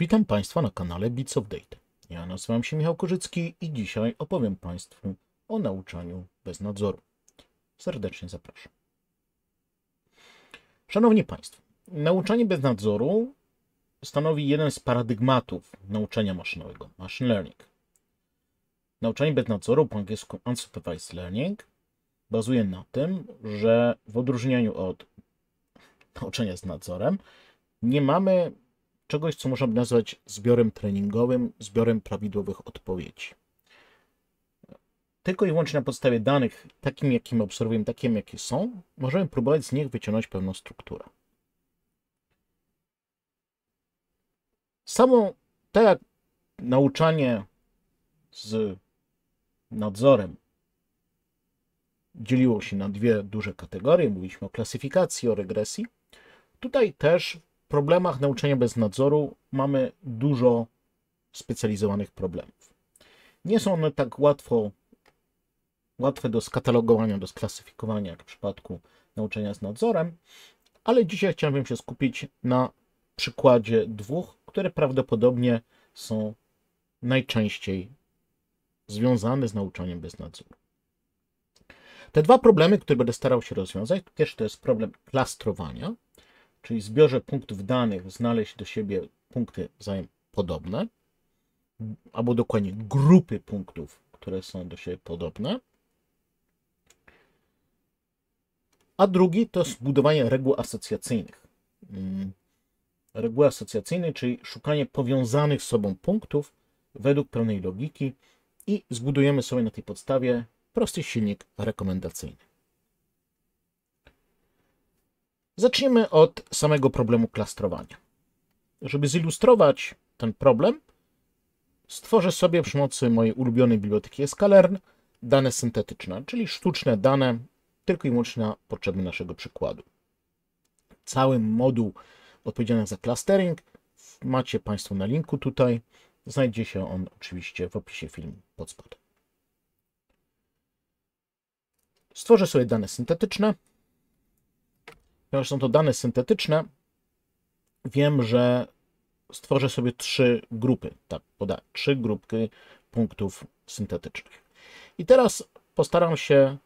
Witam Państwa na kanale Bits of Data. Ja nazywam się Michał Korzycki i dzisiaj opowiem Państwu o nauczaniu bez nadzoru. Serdecznie zapraszam. Szanowni Państwo, nauczanie bez nadzoru stanowi jeden z paradygmatów nauczania maszynowego, machine learning. Nauczanie bez nadzoru, po angielsku unsupervised learning, bazuje na tym, że w odróżnieniu od nauczania z nadzorem, nie mamy czegoś, co można by nazwać zbiorem treningowym, zbiorem prawidłowych odpowiedzi. Tylko i wyłącznie na podstawie danych, takim jakim obserwujemy, takim jakie są, możemy próbować z nich wyciągnąć pewną strukturę. Samo tak jak nauczanie z nadzorem dzieliło się na dwie duże kategorie, mówiliśmy o klasyfikacji, o regresji, tutaj też problemach nauczania bez nadzoru mamy dużo specjalizowanych problemów. Nie są one tak łatwo łatwe do skatalogowania, do sklasyfikowania, jak w przypadku nauczania z nadzorem, ale dzisiaj chciałbym się skupić na przykładzie dwóch, które prawdopodobnie są najczęściej związane z nauczaniem bez nadzoru. Te dwa problemy, które będę starał się rozwiązać, pierwszy to jest problem klastrowania, czyli zbiorze punktów danych znaleźć do siebie punkty wzajem podobne, albo dokładnie grupy punktów, które są do siebie podobne. A drugi to zbudowanie reguł asocjacyjnych. Mm, reguły asocjacyjne, czyli szukanie powiązanych z sobą punktów według pewnej logiki i zbudujemy sobie na tej podstawie prosty silnik rekomendacyjny. Zacznijmy od samego problemu klastrowania. Żeby zilustrować ten problem, stworzę sobie przy pomocy mojej ulubionej biblioteki Scalern dane syntetyczne, czyli sztuczne dane, tylko i wyłącznie na potrzeby naszego przykładu. Cały moduł odpowiedzialny za clustering macie Państwo na linku tutaj. Znajdzie się on oczywiście w opisie filmu pod spodem. Stworzę sobie dane syntetyczne, ponieważ są to dane syntetyczne, wiem, że stworzę sobie trzy grupy, tak, poda trzy grupki punktów syntetycznych. I teraz postaram się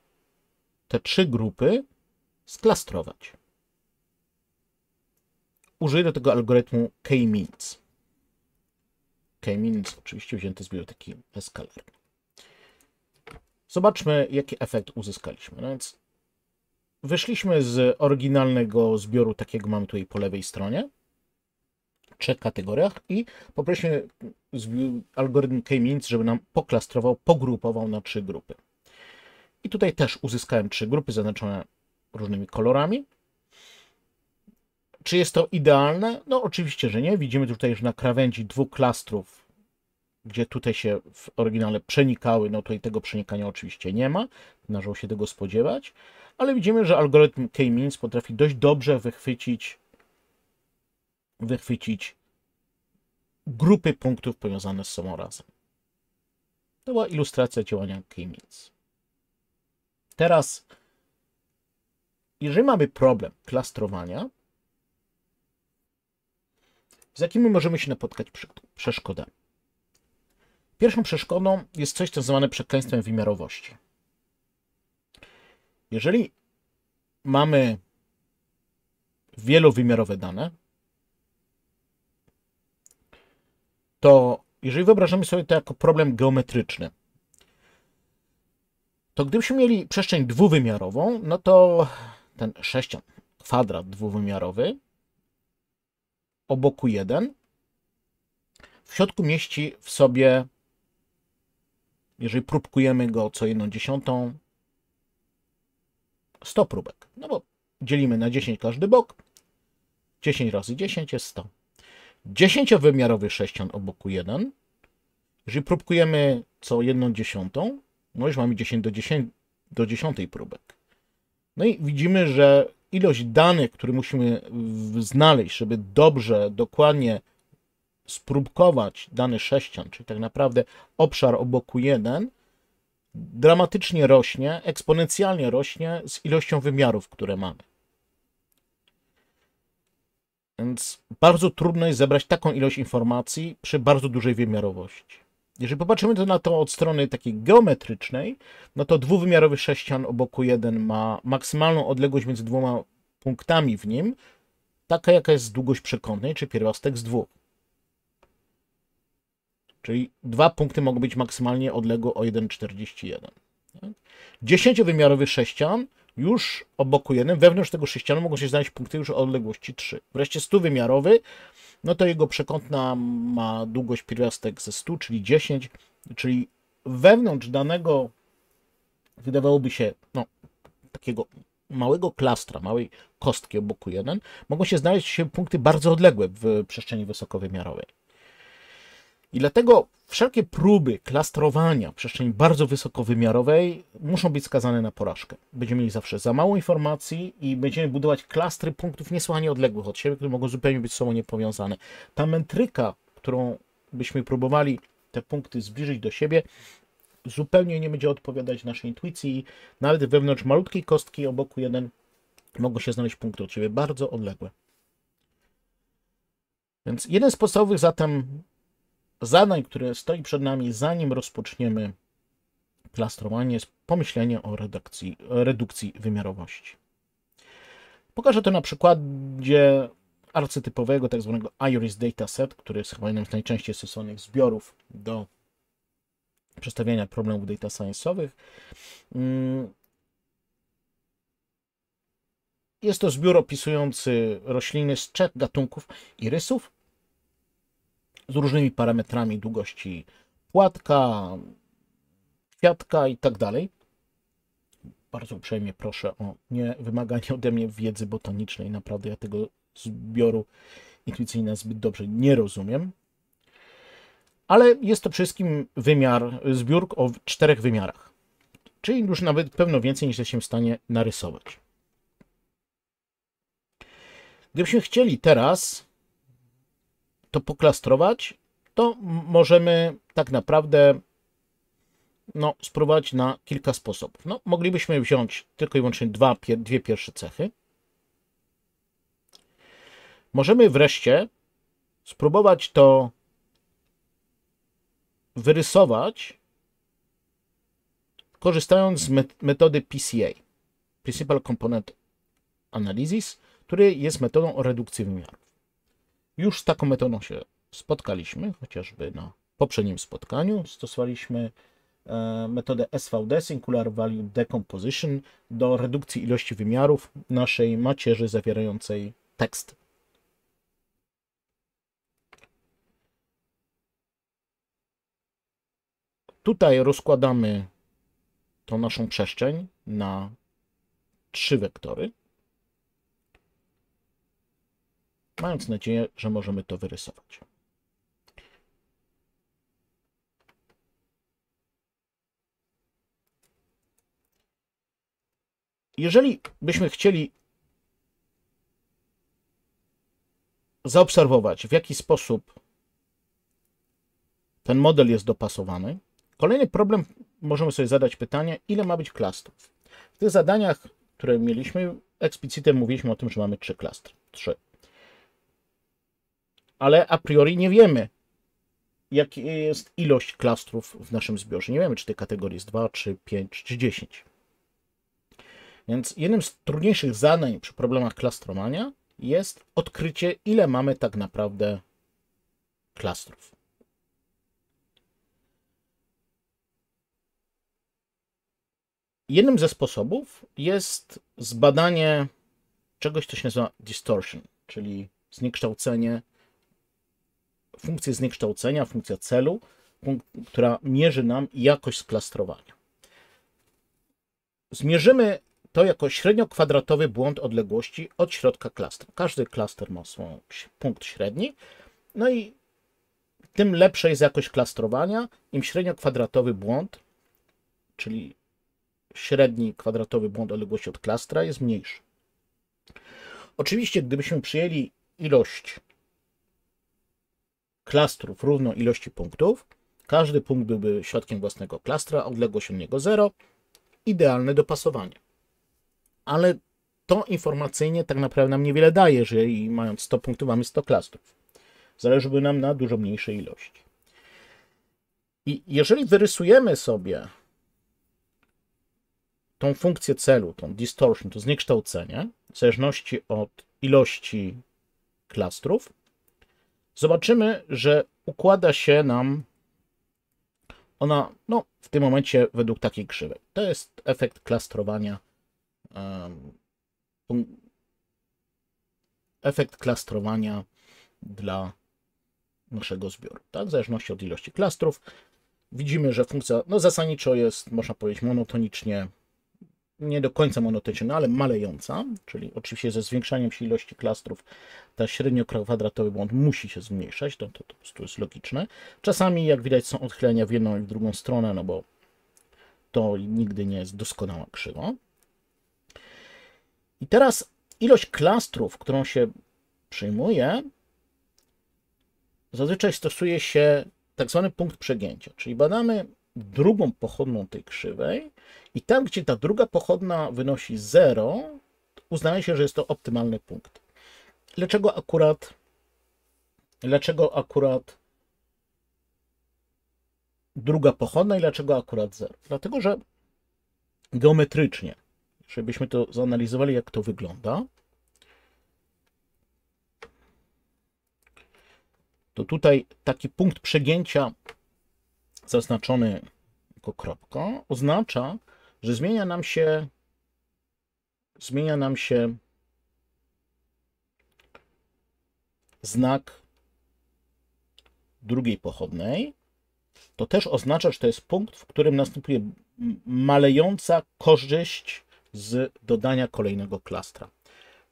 te trzy grupy sklastrować. Użyję do tego algorytmu k-means. K-means oczywiście wzięty z biblioteki Escaler. Zobaczmy, jaki efekt uzyskaliśmy. No więc Wyszliśmy z oryginalnego zbioru, takiego mamy tutaj po lewej stronie, trzech kategoriach i poprosimy algorytm K-means, żeby nam poklastrował, pogrupował na trzy grupy. I tutaj też uzyskałem trzy grupy zaznaczone różnymi kolorami. Czy jest to idealne? No oczywiście, że nie. Widzimy tutaj już na krawędzi dwóch klastrów gdzie tutaj się w oryginale przenikały, no tutaj tego przenikania oczywiście nie ma, należało się tego spodziewać, ale widzimy, że algorytm k-means potrafi dość dobrze wychwycić, wychwycić grupy punktów powiązane z sobą razem. To była ilustracja działania k-means. Teraz, jeżeli mamy problem klastrowania, z jakimi możemy się napotkać przeszkodami? Pierwszą przeszkodą jest coś, co zwane przekleństwem wymiarowości. Jeżeli mamy wielowymiarowe dane, to jeżeli wyobrażamy sobie to jako problem geometryczny, to gdybyśmy mieli przestrzeń dwuwymiarową, no to ten sześcian, kwadrat dwuwymiarowy, o boku jeden, w środku mieści w sobie jeżeli próbkujemy go co jedną dziesiątą, 100 próbek. No bo dzielimy na 10 każdy bok. 10 razy 10 jest 100. 10-wymiarowy sześcian o boku 1. Jeżeli próbkujemy co jedną dziesiątą, no już mamy 10 do, 10 do 10 próbek. No i widzimy, że ilość danych, które musimy znaleźć, żeby dobrze, dokładnie spróbkować dany sześcian, czyli tak naprawdę obszar o boku 1, dramatycznie rośnie, eksponencjalnie rośnie z ilością wymiarów, które mamy. Więc bardzo trudno jest zebrać taką ilość informacji przy bardzo dużej wymiarowości. Jeżeli popatrzymy to na to od strony takiej geometrycznej, no to dwuwymiarowy sześcian o boku 1 ma maksymalną odległość między dwoma punktami w nim, taka jaka jest długość przekątnej, czy pierwiastek z dwóch. Czyli dwa punkty mogą być maksymalnie odległe o 1,41. Dziesięciowymiarowy sześcian już obok 1, wewnątrz tego sześcianu mogą się znaleźć punkty już o odległości 3. Wreszcie 100-wymiarowy, no to jego przekątna ma długość pierwiastek ze 100, czyli 10, czyli wewnątrz danego, wydawałoby się, no, takiego małego klastra, małej kostki obok 1, mogą się znaleźć się punkty bardzo odległe w przestrzeni wysokowymiarowej. I dlatego wszelkie próby klastrowania przestrzeni bardzo wysokowymiarowej muszą być skazane na porażkę. Będziemy mieli zawsze za mało informacji i będziemy budować klastry punktów niesłychanie odległych od siebie, które mogą zupełnie być z sobą niepowiązane. Ta metryka, którą byśmy próbowali te punkty zbliżyć do siebie, zupełnie nie będzie odpowiadać naszej intuicji. Nawet wewnątrz malutkiej kostki o boku jeden mogą się znaleźć punkty od siebie bardzo odległe. Więc jeden z podstawowych zatem zadań, które stoi przed nami, zanim rozpoczniemy klastrowanie, jest pomyślenie o redukcji, redukcji wymiarowości. Pokażę to na przykładzie arcytypowego, tak zwanego IRIS dataset, który jest chyba jednym z najczęściej stosowanych zbiorów do przedstawiania problemów data science'owych. Mm. Jest to zbiór opisujący rośliny z trzech gatunków irysów, z różnymi parametrami długości płatka, kwiatka i tak dalej. Bardzo uprzejmie proszę o nie wymaganie ode mnie wiedzy botanicznej. Naprawdę ja tego zbioru intuicyjnie zbyt dobrze nie rozumiem. Ale jest to wszystkim wymiar, zbiór o czterech wymiarach. Czyli już nawet pewno więcej niż jesteśmy w stanie narysować. Gdybyśmy chcieli teraz to poklastrować, to możemy tak naprawdę no, spróbować na kilka sposobów. No, moglibyśmy wziąć tylko i wyłącznie dwa, dwie pierwsze cechy. Możemy wreszcie spróbować to wyrysować, korzystając z metody PCA, Principal Component Analysis, który jest metodą o redukcji wymiarów. Już z taką metodą się spotkaliśmy, chociażby na poprzednim spotkaniu. Stosowaliśmy e, metodę SVD, Singular Value Decomposition, do redukcji ilości wymiarów naszej macierzy zawierającej tekst. Tutaj rozkładamy tą naszą przestrzeń na trzy wektory. mając nadzieję, że możemy to wyrysować. Jeżeli byśmy chcieli zaobserwować, w jaki sposób ten model jest dopasowany, kolejny problem możemy sobie zadać pytanie, ile ma być klastrów. W tych zadaniach, które mieliśmy, eksplicite mówiliśmy o tym, że mamy trzy klastry. Trzy ale a priori nie wiemy, jaka jest ilość klastrów w naszym zbiorze. Nie wiemy, czy tej kategorii jest 2, czy 5, czy 10. Więc jednym z trudniejszych zadań przy problemach klastrowania jest odkrycie, ile mamy tak naprawdę klastrów. Jednym ze sposobów jest zbadanie czegoś, co się nazywa distortion, czyli zniekształcenie funkcję zniekształcenia, funkcja celu, która mierzy nam jakość sklastrowania. Zmierzymy to jako średnio-kwadratowy błąd odległości od środka klastra. Każdy klaster ma swój punkt średni, no i tym lepsza jest jakość klastrowania, im średnio-kwadratowy błąd, czyli średni kwadratowy błąd odległości od klastra jest mniejszy. Oczywiście, gdybyśmy przyjęli ilość klastrów równą ilości punktów, każdy punkt byłby środkiem własnego klastra, odległość od niego 0, idealne dopasowanie. Ale to informacyjnie tak naprawdę nam niewiele daje, jeżeli mając 100 punktów mamy 100 klastrów. Zależyłby nam na dużo mniejszej ilości. I jeżeli wyrysujemy sobie tą funkcję celu, tą distortion, to zniekształcenie, w zależności od ilości klastrów, zobaczymy, że układa się nam ona, no, w tym momencie według takiej krzywej. To jest efekt klastrowania. Um, efekt klastrowania dla naszego zbioru, tak? W zależności od ilości klastrów. Widzimy, że funkcja no, zasadniczo jest, można powiedzieć, monotonicznie nie do końca monotoniczna, ale malejąca, czyli oczywiście ze zwiększaniem się ilości klastrów ta średnio-kwadratowy błąd musi się zmniejszać, to, to, to po prostu jest logiczne. Czasami, jak widać, są odchylenia w jedną i w drugą stronę, no bo to nigdy nie jest doskonała krzywa. I teraz ilość klastrów, którą się przyjmuje, zazwyczaj stosuje się tak zwany punkt przegięcia, czyli badamy drugą pochodną tej krzywej i tam, gdzie ta druga pochodna wynosi 0, uznaje się, że jest to optymalny punkt. Dlaczego akurat dlaczego akurat druga pochodna i dlaczego akurat 0? Dlatego, że geometrycznie, żebyśmy to zanalizowali, jak to wygląda, to tutaj taki punkt przegięcia zaznaczony jako kropką, oznacza, że zmienia nam się zmienia nam się znak drugiej pochodnej, to też oznacza, że to jest punkt, w którym następuje malejąca korzyść z dodania kolejnego klastra.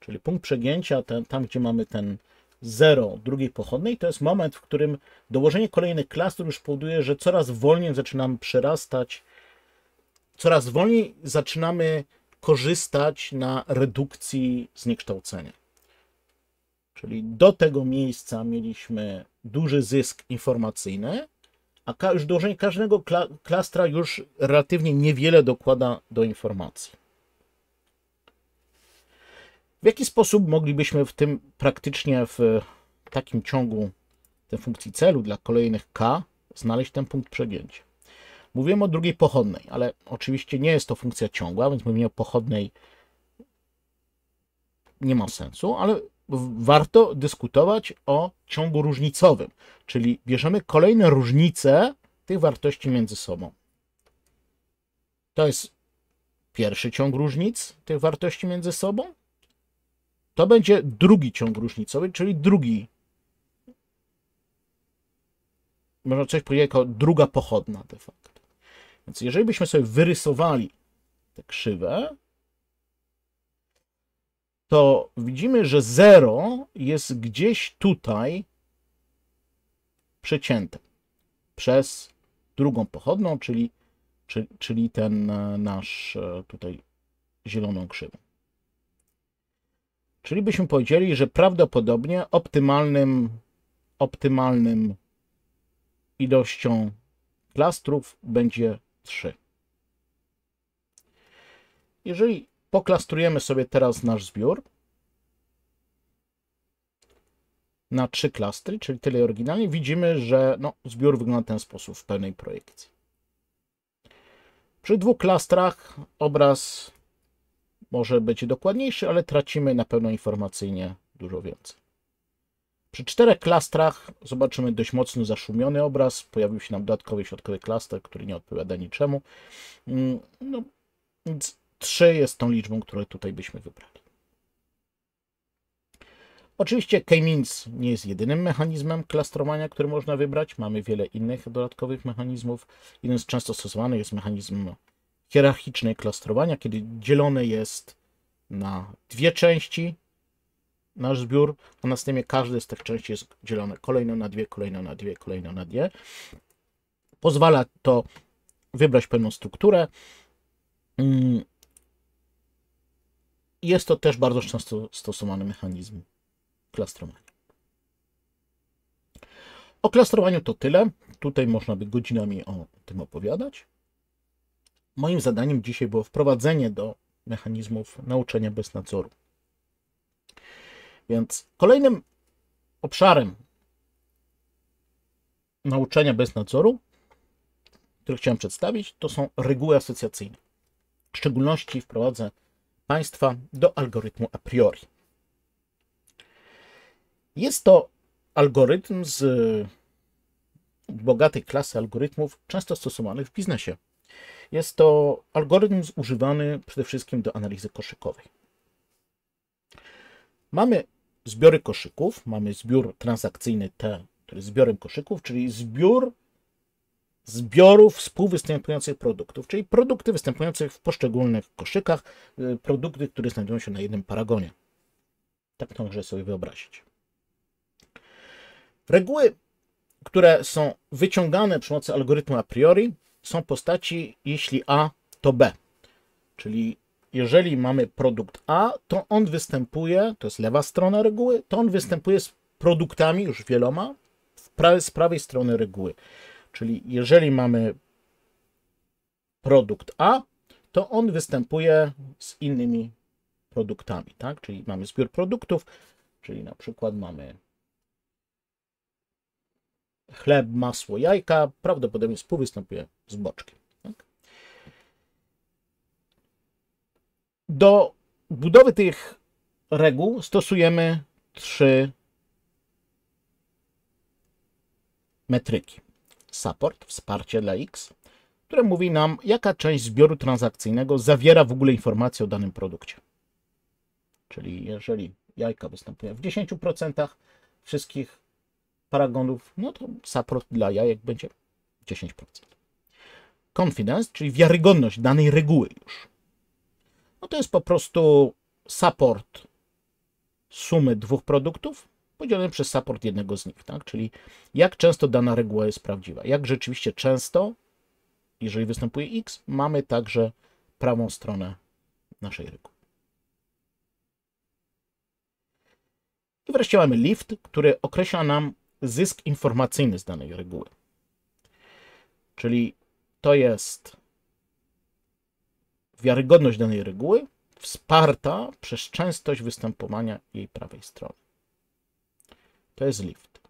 Czyli punkt przegięcia, ten, tam gdzie mamy ten 0 drugiej pochodnej, to jest moment, w którym dołożenie kolejnych klastrów już powoduje, że coraz wolniej zaczynamy przerastać, coraz wolniej zaczynamy korzystać na redukcji zniekształcenia. Czyli do tego miejsca mieliśmy duży zysk informacyjny, a już dołożenie każdego kla klastra już relatywnie niewiele dokłada do informacji. W jaki sposób moglibyśmy w tym praktycznie w takim ciągu tej funkcji celu dla kolejnych k znaleźć ten punkt przegięcia? Mówiłem o drugiej pochodnej, ale oczywiście nie jest to funkcja ciągła, więc mówienie o pochodnej nie ma sensu, ale warto dyskutować o ciągu różnicowym, czyli bierzemy kolejne różnice tych wartości między sobą. To jest pierwszy ciąg różnic tych wartości między sobą, to będzie drugi ciąg różnicowy, czyli drugi. Można coś powiedzieć jako druga pochodna de facto. Więc jeżeli byśmy sobie wyrysowali tę krzywę, to widzimy, że 0 jest gdzieś tutaj przecięte przez drugą pochodną, czyli, czyli, czyli ten e, nasz e, tutaj zieloną krzywą. Czyli byśmy powiedzieli, że prawdopodobnie optymalnym, optymalnym ilością klastrów będzie 3. Jeżeli poklastrujemy sobie teraz nasz zbiór na trzy klastry, czyli tyle oryginalnie, widzimy, że no, zbiór wygląda w ten sposób w pełnej projekcji. Przy dwóch klastrach obraz może być dokładniejszy, ale tracimy na pewno informacyjnie dużo więcej. Przy czterech klastrach zobaczymy dość mocno zaszumiony obraz. Pojawił się nam dodatkowy środkowy klaster, który nie odpowiada niczemu. Mm, no, więc trzy jest tą liczbą, którą tutaj byśmy wybrali. Oczywiście k-means nie jest jedynym mechanizmem klastrowania, który można wybrać. Mamy wiele innych dodatkowych mechanizmów. Jeden z często stosowanych jest mechanizm hierarchicznej klastrowania, kiedy dzielone jest na dwie części nasz zbiór, a następnie każdy z tych części jest dzielone kolejno na dwie, kolejno na dwie, kolejno na dwie. Pozwala to wybrać pewną strukturę. Mm. Jest to też bardzo często stosowany mechanizm klastrowania. O klastrowaniu to tyle. Tutaj można by godzinami o tym opowiadać moim zadaniem dzisiaj było wprowadzenie do mechanizmów nauczania bez nadzoru. Więc kolejnym obszarem nauczania bez nadzoru, który chciałem przedstawić, to są reguły asocjacyjne. W szczególności wprowadzę Państwa do algorytmu a priori. Jest to algorytm z bogatej klasy algorytmów, często stosowanych w biznesie. Jest to algorytm używany przede wszystkim do analizy koszykowej. Mamy zbiory koszyków, mamy zbiór transakcyjny T, który jest zbiorem koszyków, czyli zbiór zbiorów współwystępujących produktów, czyli produkty występujące w poszczególnych koszykach, y, produkty, które znajdują się na jednym paragonie. Tak to może sobie wyobrazić. Reguły, które są wyciągane przy pomocy algorytmu a priori, są postaci, jeśli A to B. Czyli jeżeli mamy produkt A, to on występuje, to jest lewa strona reguły, to on występuje z produktami już wieloma pra z prawej strony reguły. Czyli jeżeli mamy produkt A, to on występuje z innymi produktami, tak? Czyli mamy zbiór produktów, czyli na przykład mamy chleb, masło, jajka, prawdopodobnie współwystępuje z boczkiem. Tak? Do budowy tych reguł stosujemy trzy metryki. Support, wsparcie dla X, które mówi nam, jaka część zbioru transakcyjnego zawiera w ogóle informacje o danym produkcie. Czyli jeżeli jajka występują w 10% wszystkich paragonów, no to support dla jajek będzie 10% confidence, czyli wiarygodność danej reguły już. No to jest po prostu support sumy dwóch produktów podzielony przez support jednego z nich, tak? Czyli jak często dana reguła jest prawdziwa. Jak rzeczywiście często, jeżeli występuje x, mamy także prawą stronę naszej reguły. I wreszcie mamy lift, który określa nam zysk informacyjny z danej reguły. Czyli to jest wiarygodność danej reguły wsparta przez częstość występowania jej prawej strony. To jest lift.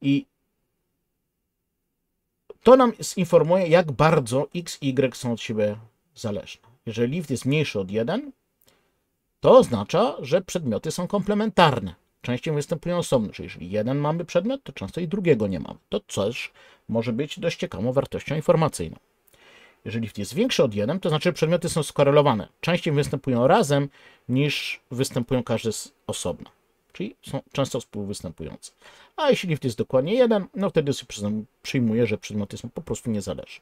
I to nam informuje, jak bardzo x i y są od siebie zależne. Jeżeli lift jest mniejszy od 1, to oznacza, że przedmioty są komplementarne częściej występują osobno, czyli jeżeli jeden mamy przedmiot, to często i drugiego nie mamy. To też może być dość ciekawą wartością informacyjną. Jeżeli jest większy od jeden, to znaczy przedmioty są skorelowane. Częściej występują razem niż występują każdy z osobna. Czyli są często współwystępujące. A jeśli jest dokładnie jeden, no wtedy sobie przyjmuję, że przedmioty są po prostu niezależne.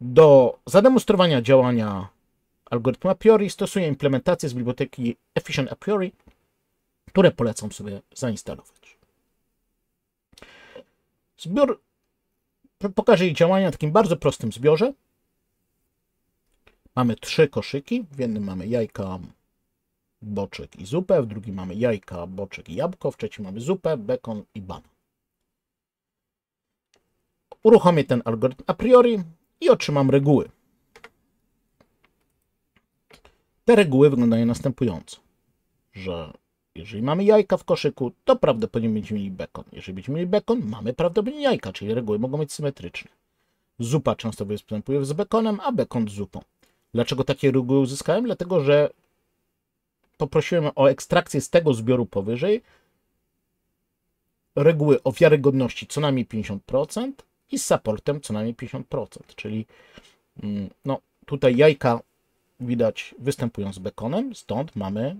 Do zademonstrowania działania Algorytm a priori stosuje implementację z biblioteki Efficient a priori, które polecam sobie zainstalować. Zbiór pokaże jej działania w takim bardzo prostym zbiorze. Mamy trzy koszyki. W jednym mamy jajka, boczek i zupę, w drugim mamy jajka, boczek i jabłko, w trzecim mamy zupę, bekon i banan. Uruchomię ten algorytm a priori i otrzymam reguły. Te reguły wyglądają następująco, że jeżeli mamy jajka w koszyku, to prawdopodobnie będziemy mieli bekon. Jeżeli będziemy mieli bekon, mamy prawdopodobnie jajka, czyli reguły mogą być symetryczne. Zupa często występuje z bekonem, a bekon z zupą. Dlaczego takie reguły uzyskałem? Dlatego, że poprosiłem o ekstrakcję z tego zbioru powyżej reguły o wiarygodności co najmniej 50% i z supportem co najmniej 50%, czyli mm, no, tutaj jajka widać występują z bekonem, stąd mamy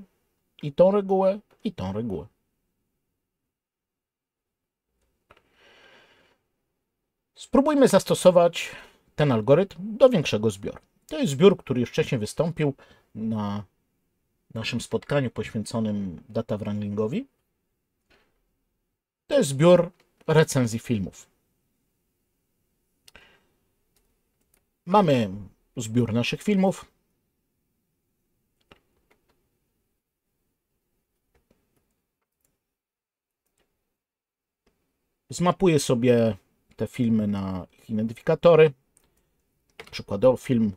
i tą regułę, i tą regułę. Spróbujmy zastosować ten algorytm do większego zbioru. To jest zbiór, który już wcześniej wystąpił na naszym spotkaniu poświęconym data wranglingowi. To jest zbiór recenzji filmów. Mamy zbiór naszych filmów, Zmapuję sobie te filmy na ich identyfikatory. Przykładowo film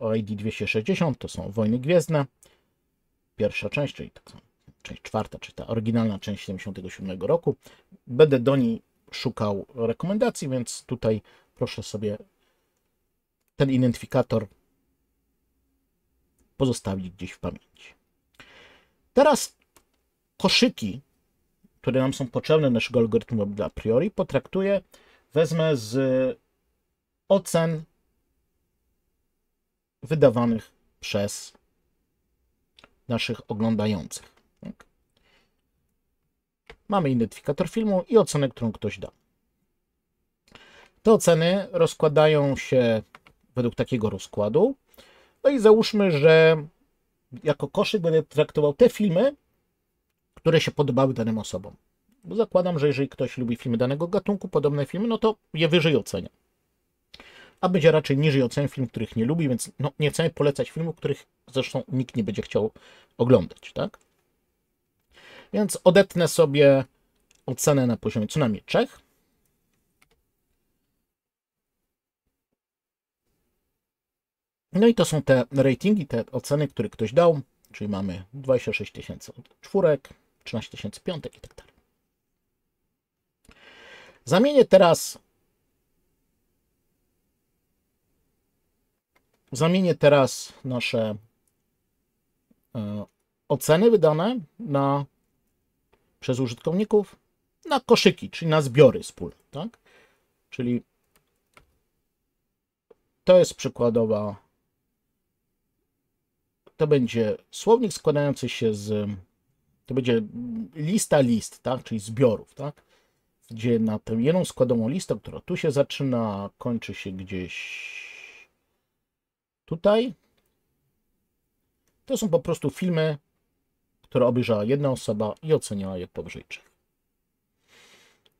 o ID 260 to są Wojny Gwiezdne. Pierwsza część, czyli tak samo, część czwarta, czyli ta oryginalna część 77 roku. Będę do niej szukał rekomendacji, więc tutaj proszę sobie ten identyfikator pozostawić gdzieś w pamięci. Teraz koszyki które nam są potrzebne naszego algorytmu a priori, potraktuję, wezmę z ocen wydawanych przez naszych oglądających. Tak? Mamy identyfikator filmu i ocenę, którą ktoś da. Te oceny rozkładają się według takiego rozkładu. No i załóżmy, że jako koszyk będę traktował te filmy, które się podobały danym osobom. Bo zakładam, że jeżeli ktoś lubi filmy danego gatunku, podobne filmy, no to je wyżej ocenia. A będzie raczej niżej oceniał film, których nie lubi, więc no, nie chcemy polecać filmów, których zresztą nikt nie będzie chciał oglądać, tak? Więc odetnę sobie ocenę na poziomie co najmniej trzech. No i to są te ratingi, te oceny, które ktoś dał, czyli mamy 26 tysięcy od czwórek, 13 tysięcy piątek i tak dalej. Zamienię teraz zamienię teraz nasze e, oceny wydane na, przez użytkowników na koszyki, czyli na zbiory z pól, tak? Czyli to jest przykładowa, to będzie słownik składający się z to będzie lista list, tak? czyli zbiorów, tak? gdzie na tę jedną składową listę, która tu się zaczyna, kończy się gdzieś tutaj. To są po prostu filmy, które obejrzała jedna osoba i oceniała je powyżej trzech.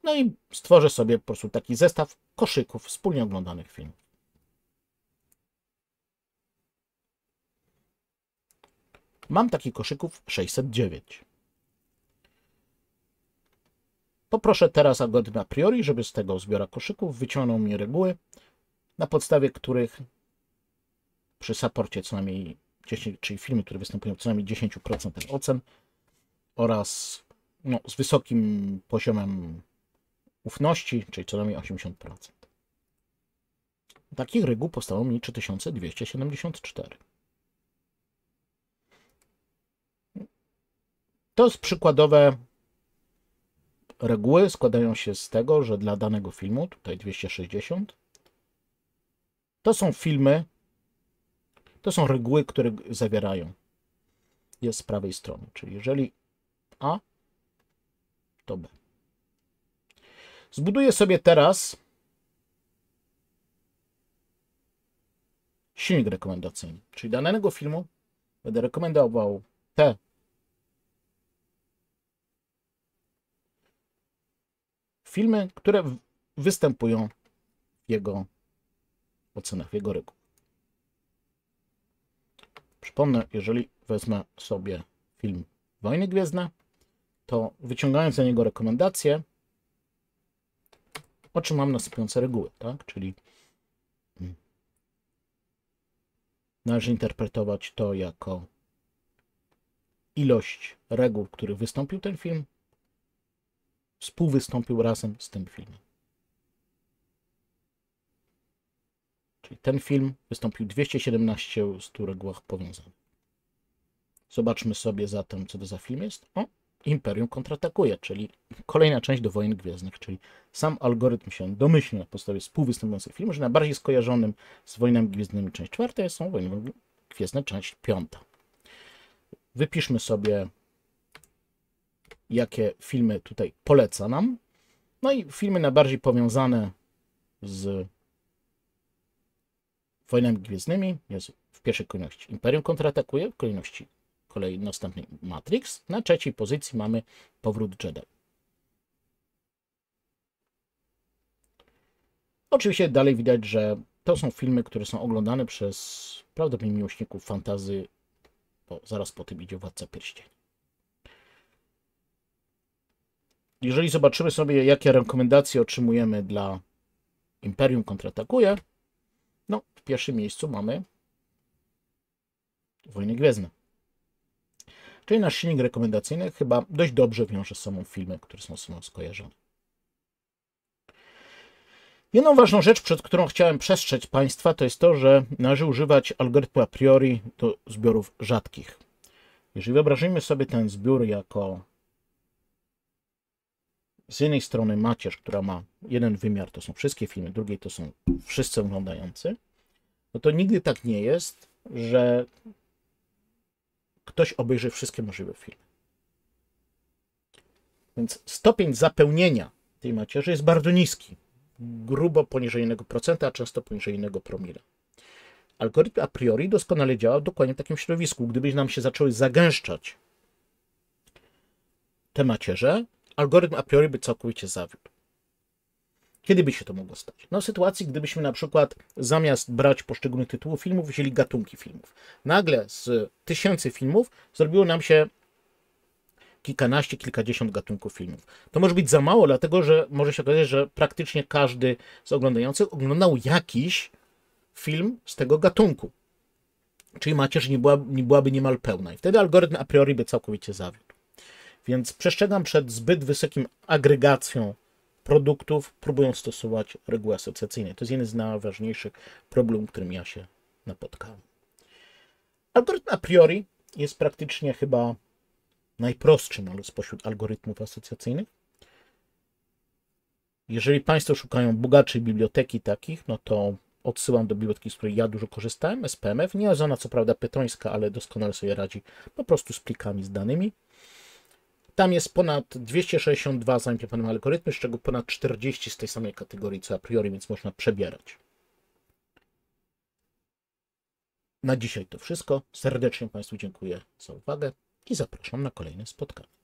No i stworzę sobie po prostu taki zestaw koszyków wspólnie oglądanych filmów. Mam takich koszyków 609. Poproszę teraz Agodyn a priori, żeby z tego zbiora koszyków wyciągnął mi reguły, na podstawie których przy saporcie co najmniej 10, czyli filmy, które występują co najmniej 10% ocen oraz no, z wysokim poziomem ufności, czyli co najmniej 80%. Takich reguł powstało mi 3274. To jest przykładowe reguły składają się z tego, że dla danego filmu, tutaj 260, to są filmy, to są reguły, które zawierają. Jest z prawej strony, czyli jeżeli A, to B. Zbuduję sobie teraz silnik rekomendacyjny, czyli danego filmu będę rekomendował te filmy, które występują w jego ocenach, w jego ryku. Przypomnę, jeżeli wezmę sobie film Wojny Gwiezdne, to wyciągając na niego rekomendacje, otrzymam następujące reguły, tak? Czyli hmm, należy interpretować to jako ilość reguł, w których wystąpił ten film, współwystąpił razem z tym filmem. Czyli ten film wystąpił 217 z regułach powiązanych. Zobaczmy sobie zatem, co to za film jest. O, Imperium kontratakuje, czyli kolejna część do Wojen Gwiezdnych, czyli sam algorytm się domyślił na podstawie współwystępujących filmów, że najbardziej skojarzonym z Wojnami Gwiezdnymi część czwarta są Wojny Gwiezdne część piąta. Wypiszmy sobie jakie filmy tutaj poleca nam. No i filmy najbardziej powiązane z wojnami gwiezdnymi jest w pierwszej kolejności Imperium kontratakuje, w kolejności kolei następnej Matrix, na trzeciej pozycji mamy Powrót Jedi. Oczywiście dalej widać, że to są filmy, które są oglądane przez prawdopodobnie miłośników fantazy, bo zaraz po tym idzie Władca Pierścieni. jeżeli zobaczymy sobie, jakie rekomendacje otrzymujemy dla Imperium kontratakuje, no, w pierwszym miejscu mamy Wojny Gwiezdne. Czyli nasz silnik rekomendacyjny chyba dość dobrze wiąże z sobą filmy, które są z sobą skojarzone. Jedną ważną rzecz, przed którą chciałem przestrzec Państwa, to jest to, że należy używać algorytmu a priori do zbiorów rzadkich. Jeżeli wyobrażymy sobie ten zbiór jako z jednej strony macierz, która ma jeden wymiar, to są wszystkie filmy, drugiej to są wszyscy oglądający, no to nigdy tak nie jest, że ktoś obejrzy wszystkie możliwe filmy. Więc stopień zapełnienia tej macierzy jest bardzo niski. Grubo poniżej 1%, a często poniżej 1 promila. Algorytm a priori doskonale działa dokładnie w takim środowisku. Gdyby nam się zaczęły zagęszczać te macierze, algorytm a priori by całkowicie zawiódł. Kiedy by się to mogło stać? No w sytuacji, gdybyśmy na przykład zamiast brać poszczególnych tytułów filmów, wzięli gatunki filmów. Nagle z tysięcy filmów zrobiło nam się kilkanaście, kilkadziesiąt gatunków filmów. To może być za mało, dlatego że może się okazać, że praktycznie każdy z oglądających oglądał jakiś film z tego gatunku. Czyli macierz nie, była, nie byłaby niemal pełna. I wtedy algorytm a priori by całkowicie zawiódł. Więc przestrzegam przed zbyt wysokim agregacją produktów, próbując stosować reguły asocjacyjne. To jest jeden z najważniejszych problemów, którym ja się napotkałem. Algorytm a priori jest praktycznie chyba najprostszym spośród algorytmów asocjacyjnych. Jeżeli Państwo szukają bogatszej biblioteki takich, no to odsyłam do biblioteki, z której ja dużo korzystałem, SPMF. Nie jest ona co prawda pytońska, ale doskonale sobie radzi po prostu z plikami, z danymi. Tam jest ponad 262 zaimplikowane algorytmy, z czego ponad 40 z tej samej kategorii co a priori, więc można przebierać. Na dzisiaj to wszystko. Serdecznie Państwu dziękuję za uwagę i zapraszam na kolejne spotkanie.